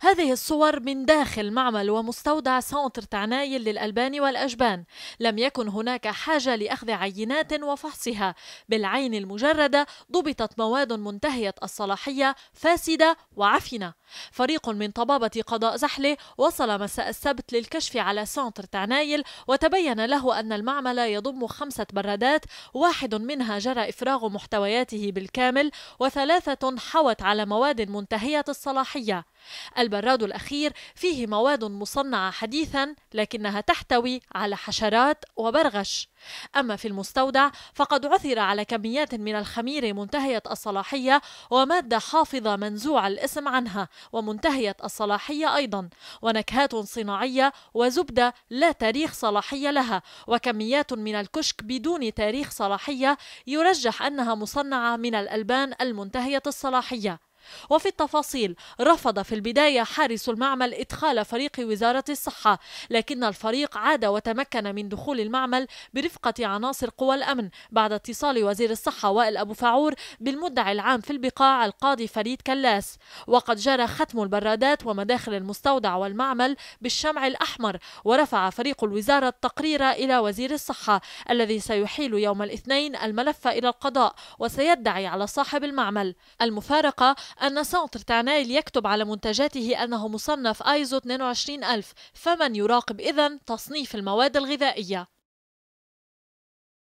هذه الصور من داخل معمل ومستودع سنتر تعنايل للألبان والأجبان لم يكن هناك حاجة لأخذ عينات وفحصها بالعين المجردة ضبطت مواد منتهية الصلاحية فاسدة وعفنة فريق من طبابة قضاء زحلة وصل مساء السبت للكشف على سنتر تعنايل وتبين له أن المعمل يضم خمسة برادات واحد منها جرى إفراغ محتوياته بالكامل وثلاثة حوت على مواد منتهية الصلاحية البراد الأخير فيه مواد مصنعة حديثا لكنها تحتوي على حشرات وبرغش أما في المستودع فقد عثر على كميات من الخمير منتهية الصلاحية ومادة حافظة منزوع الاسم عنها ومنتهية الصلاحية أيضا ونكهات صناعية وزبدة لا تاريخ صلاحية لها وكميات من الكشك بدون تاريخ صلاحية يرجح أنها مصنعة من الألبان المنتهية الصلاحية وفي التفاصيل رفض في البداية حارس المعمل إدخال فريق وزارة الصحة لكن الفريق عاد وتمكن من دخول المعمل برفقة عناصر قوى الأمن بعد اتصال وزير الصحة وائل أبو فعور بالمدعي العام في البقاع القاضي فريد كلاس وقد جرى ختم البرادات ومداخل المستودع والمعمل بالشمع الأحمر ورفع فريق الوزارة التقرير إلى وزير الصحة الذي سيحيل يوم الاثنين الملف إلى القضاء وسيدعي على صاحب المعمل المفارقة أن النسنتر تعنايل يكتب على منتجاته أنه مصنف أيزو 22000 فمن يراقب إذن تصنيف المواد الغذائية